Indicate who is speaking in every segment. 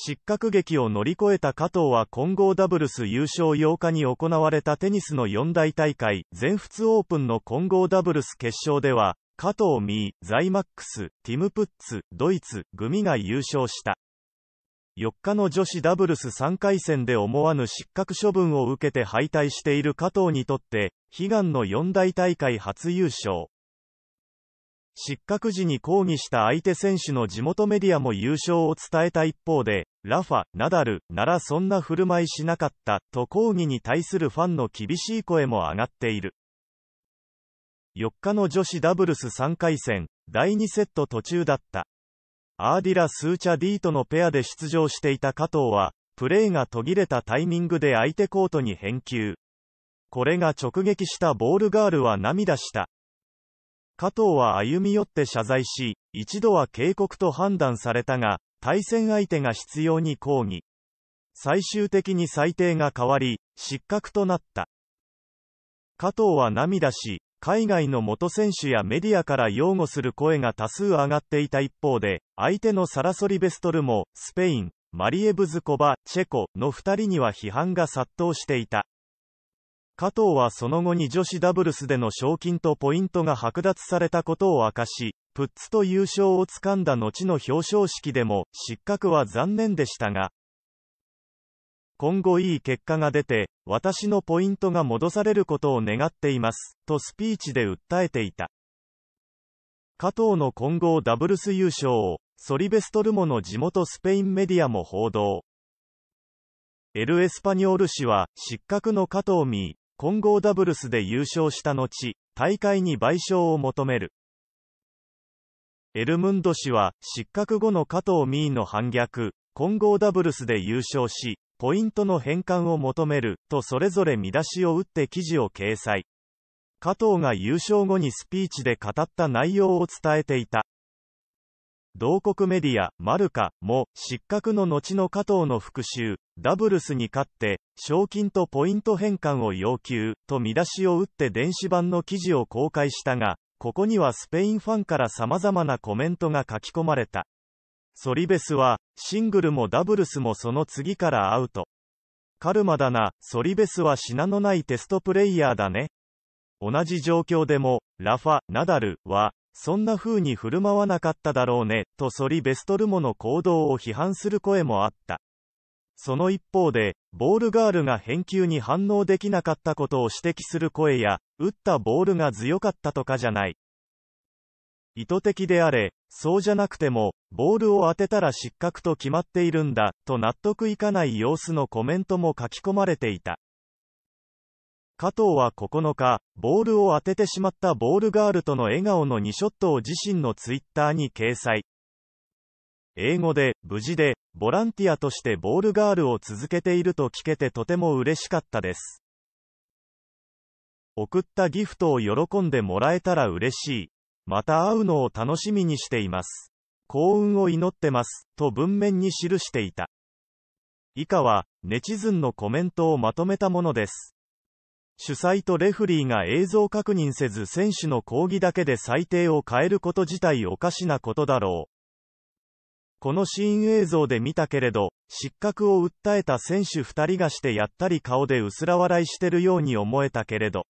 Speaker 1: 失格劇を乗り越えた加藤は混合ダブルス優勝8日に行われたテニスの四大大会、全仏オープンの混合ダブルス決勝では、加藤ミー、ザイマックス、ティム・プッツ、ドイツ、グミが優勝した。4日の女子ダブルス3回戦で思わぬ失格処分を受けて敗退している加藤にとって、悲願の四大大会初優勝。失格時に抗議した相手選手の地元メディアも優勝を伝えた一方で、ラファ、ナダル、ならそんな振る舞いしなかった、と抗議に対するファンの厳しい声も上がっている。4日の女子ダブルス3回戦、第2セット途中だった。アーディラ・スーチャ・ディーとのペアで出場していた加藤は、プレーが途切れたタイミングで相手コートに返球。これが直撃したボールガールは涙した。加藤は歩み寄って謝罪し、一度は警告と判断されたが、対戦相手が必要に抗議。最終的に裁定が変わり、失格となった。加藤は涙し、海外の元選手やメディアから擁護する声が多数上がっていた一方で、相手のサラソリベストルも、スペイン、マリエブズコバ、チェコの2人には批判が殺到していた。加藤はその後に女子ダブルスでの賞金とポイントが剥奪されたことを明かし、プッツと優勝をつかんだ後の表彰式でも、失格は残念でしたが、今後いい結果が出て、私のポイントが戻されることを願っています、とスピーチで訴えていた。加藤の混合ダブルス優勝を、ソリベストルモの地元スペインメディアも報道。エル・エスパニョール氏は、失格の加藤ミー、混合ダブルスで優勝した後、大会に賠償を求める。エルムンド氏は、失格後の加藤ミーの反逆、混合ダブルスで優勝し、ポイントの返還を求める、とそれぞれ見出しを打って記事を掲載。加藤が優勝後にスピーチで語った内容を伝えていた。同国メディア、マルカも、失格の後の加藤の復讐、ダブルスに勝って、賞金とポイント返還を要求、と見出しを打って電子版の記事を公開したが、ここにはスペインファンから様々なコメントが書き込まれた。ソリベスは、シングルもダブルスもその次からアウト。カルマだな、ソリベスは品のないテストプレイヤーだね。同じ状況でも、ラファ、ナダルは、そんな風に振る舞わなかっただろうね、とソリ・ベストルモの行動を批判する声もあった。その一方で、ボールガールが返球に反応できなかったことを指摘する声や、打ったボールが強かったとかじゃない。意図的であれ、そうじゃなくても、ボールを当てたら失格と決まっているんだ、と納得いかない様子のコメントも書き込まれていた。加藤は9日、ボールを当ててしまったボールガールとの笑顔の2ショットを自身のツイッターに掲載。英語で、無事で、ボランティアとしてボールガールを続けていると聞けてとても嬉しかったです。送ったギフトを喜んでもらえたら嬉しい。また会うのを楽しみにしています。幸運を祈ってます、と文面に記していた。以下は、ネチズンのコメントをまとめたものです。主催とレフリーが映像確認せず選手の抗議だけで裁定を変えること自体おかしなことだろう。このシーン映像で見たけれど、失格を訴えた選手2人がしてやったり顔で薄ら笑いしてるように思えたけれど、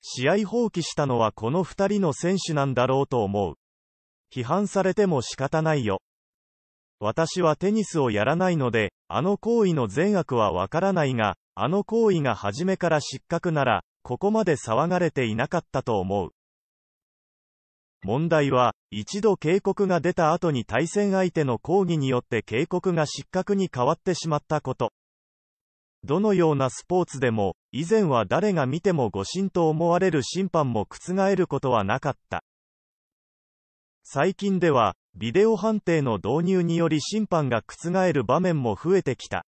Speaker 1: 試合放棄したのはこの2人の選手なんだろうと思う。批判されても仕方ないよ。私はテニスをやらないので、あの行為の善悪はわからないが、あの行為が初めから失格なら、ここまで騒がれていなかったと思う。問題は、一度警告が出た後に対戦相手の抗議によって警告が失格に変わってしまったこと。どのようなスポーツでも、以前は誰が見ても誤審と思われる審判も覆ることはなかった。最近では、ビデオ判定の導入により審判が覆る場面も増えてきた。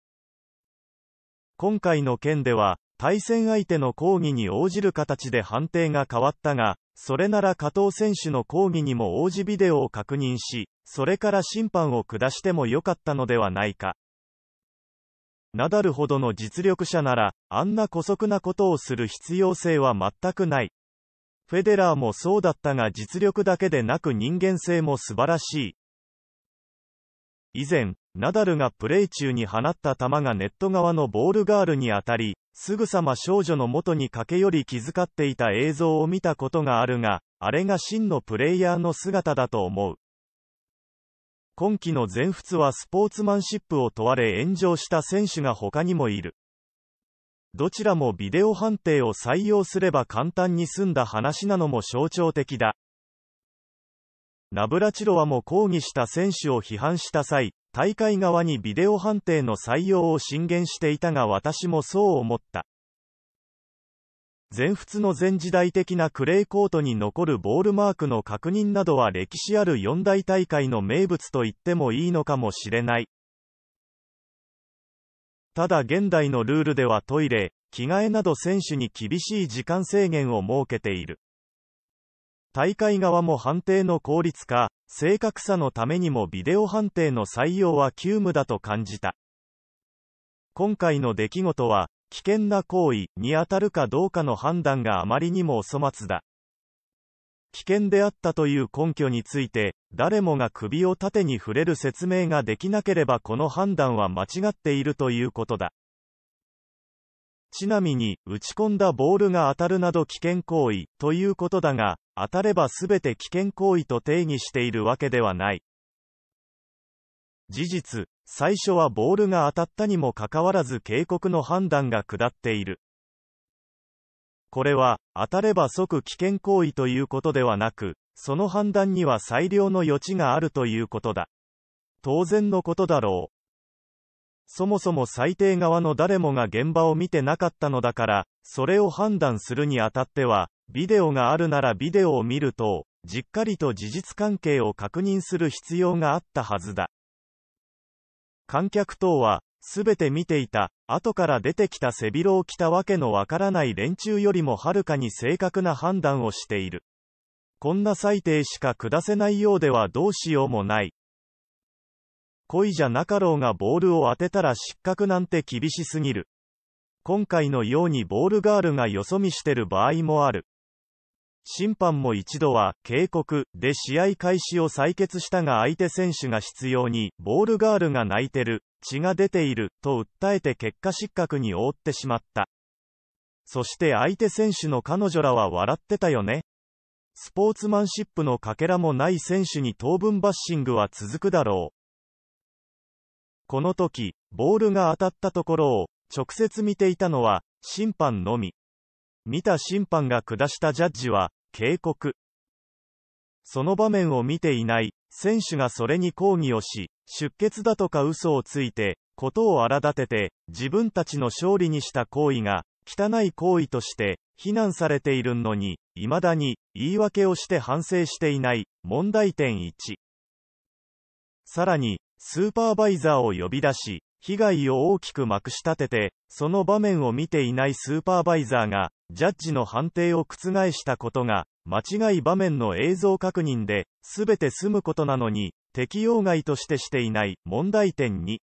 Speaker 1: 今回の件では、対戦相手の抗議に応じる形で判定が変わったが、それなら加藤選手の抗議にも応じビデオを確認し、それから審判を下しても良かったのではないか。ナダルほどの実力者なら、あんな古速なことをする必要性は全くない。フェデラーもそうだったが実力だけでなく人間性も素晴らしい。以前、ナダルがプレー中に放った球がネット側のボールガールに当たり、すぐさま少女の元に駆け寄り気遣っていた映像を見たことがあるが、あれが真のプレイヤーの姿だと思う。今季の全仏はスポーツマンシップを問われ炎上した選手が他にもいる。どちらもビデオ判定を採用すれば簡単に済んだ話なのも象徴的だ。ナブラチロワも抗議した選手を批判した際、大会側にビデオ判定の採用を進言していたが私もそう思った。全仏の前時代的なクレーコートに残るボールマークの確認などは歴史ある四大大会の名物と言ってもいいのかもしれない。ただ現代のルールではトイレ、着替えなど選手に厳しい時間制限を設けている。大会側も判定の効率化、正確さのためにもビデオ判定の採用は急務だと感じた。今回の出来事は、危険な行為に当たるかどうかの判断があまりにもお粗末だ。危険であったという根拠について、誰もが首を縦に触れる説明ができなければこの判断は間違っているということだ。ちなみに、打ち込んだボールが当たるなど危険行為ということだが、当たれば全て危険行為と定義しているわけではない。事実、最初はボールが当たったにもかかわらず警告の判断が下っている。これは、当たれば即危険行為ということではなく、その判断には最良の余地があるということだ。当然のことだろう。そもそも最低側の誰もが現場を見てなかったのだから、それを判断するにあたっては、ビデオがあるならビデオを見ると、じっかりと事実関係を確認する必要があったはずだ。観客等は、すべて見ていた、後から出てきた背広を着たわけのわからない連中よりもはるかに正確な判断をしている。こんな裁定しか下せないようではどうしようもない。恋じゃなかろうがボールを当てたら失格なんて厳しすぎる。今回のようにボールガールがよそ見してる場合もある。審判も一度は、警告、で試合開始を採決したが相手選手が必要に、ボールガールが泣いてる、血が出ている、と訴えて結果失格に覆ってしまった。そして相手選手の彼女らは笑ってたよね。スポーツマンシップのかけらもない選手に当分バッシングは続くだろう。この時、ボールが当たったところを、直接見ていたのは、審判のみ。見た審判が下したジャッジは、警告。その場面を見ていない、選手がそれに抗議をし、出血だとか嘘をついて、ことを荒立てて、自分たちの勝利にした行為が、汚い行為として、非難されているのに、未だに、言い訳をして反省していない、問題点1。さらに、スーパーバイザーを呼び出し、被害を大きくまくし立てて、その場面を見ていないスーパーバイザーが、ジャッジの判定を覆したことが、間違い場面の映像確認で、すべて済むことなのに、適用外としてしていない問題点2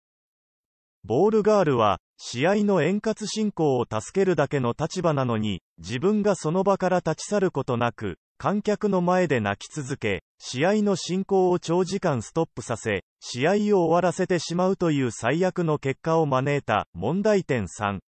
Speaker 1: ボールガールは試合の円滑進行を助けるだけの立場なのに自分がその場から立ち去ることなく観客の前で泣き続け試合の進行を長時間ストップさせ試合を終わらせてしまうという最悪の結果を招いた問題点3